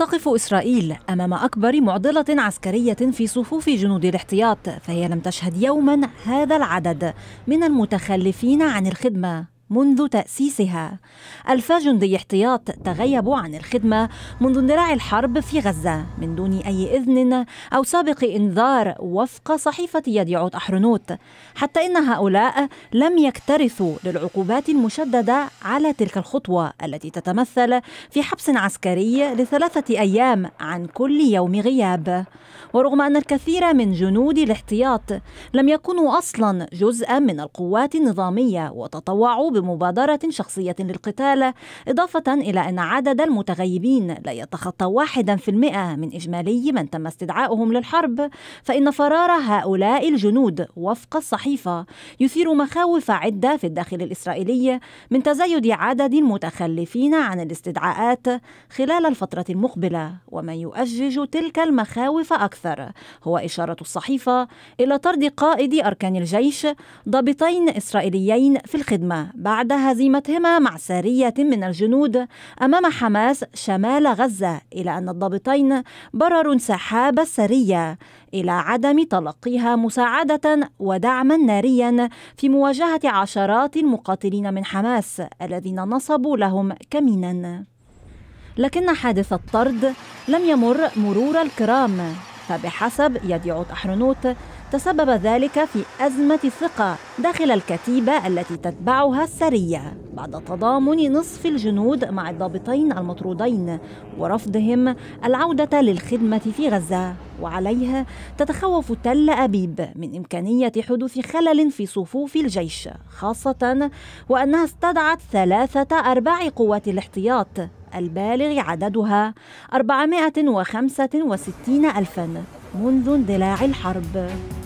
تقف إسرائيل أمام أكبر معضلة عسكرية في صفوف جنود الاحتياط فهي لم تشهد يوما هذا العدد من المتخلفين عن الخدمة منذ تأسيسها ألف جندي احتياط تغيبوا عن الخدمة منذ اندلاع الحرب في غزة من دون أي إذن أو سابق إنذار وفق صحيفة يديعوت أحرنوت حتى إن هؤلاء لم يكترثوا للعقوبات المشددة على تلك الخطوة التي تتمثل في حبس عسكري لثلاثة أيام عن كل يوم غياب ورغم أن الكثير من جنود الاحتياط لم يكونوا أصلا جزءا من القوات النظامية وتطوعوا بمبادرة شخصية للقتال إضافة إلى أن عدد المتغيبين لا يتخطى واحدا في المئة من إجمالي من تم استدعائهم للحرب فإن فرار هؤلاء الجنود وفق الصحيفة يثير مخاوف عدة في الداخل الإسرائيلي من تزايد عدد المتخلفين عن الاستدعاءات خلال الفترة المقبلة وما يؤجج تلك المخاوف أكثر هو إشارة الصحيفة إلى طرد قائد أركان الجيش ضابطين إسرائيليين في الخدمة بعد هزيمتهما مع سارية من الجنود أمام حماس شمال غزة إلى أن الضابطين برروا انسحاب السرية إلى عدم تلقيها مساعدة ودعما ناريا في مواجهة عشرات المقاتلين من حماس الذين نصبوا لهم كمينا لكن حادث الطرد لم يمر مرور الكرام فبحسب يديعوت أحرنوت تسبب ذلك في أزمة ثقة داخل الكتيبة التي تتبعها السرية بعد تضامن نصف الجنود مع الضابطين المطرودين ورفضهم العودة للخدمة في غزة وعليها تتخوف تل أبيب من إمكانية حدوث خلل في صفوف الجيش خاصة وأنها استدعت ثلاثة أرباع قوات الاحتياط البالغ عددها 465 ألفا منذ اندلاع الحرب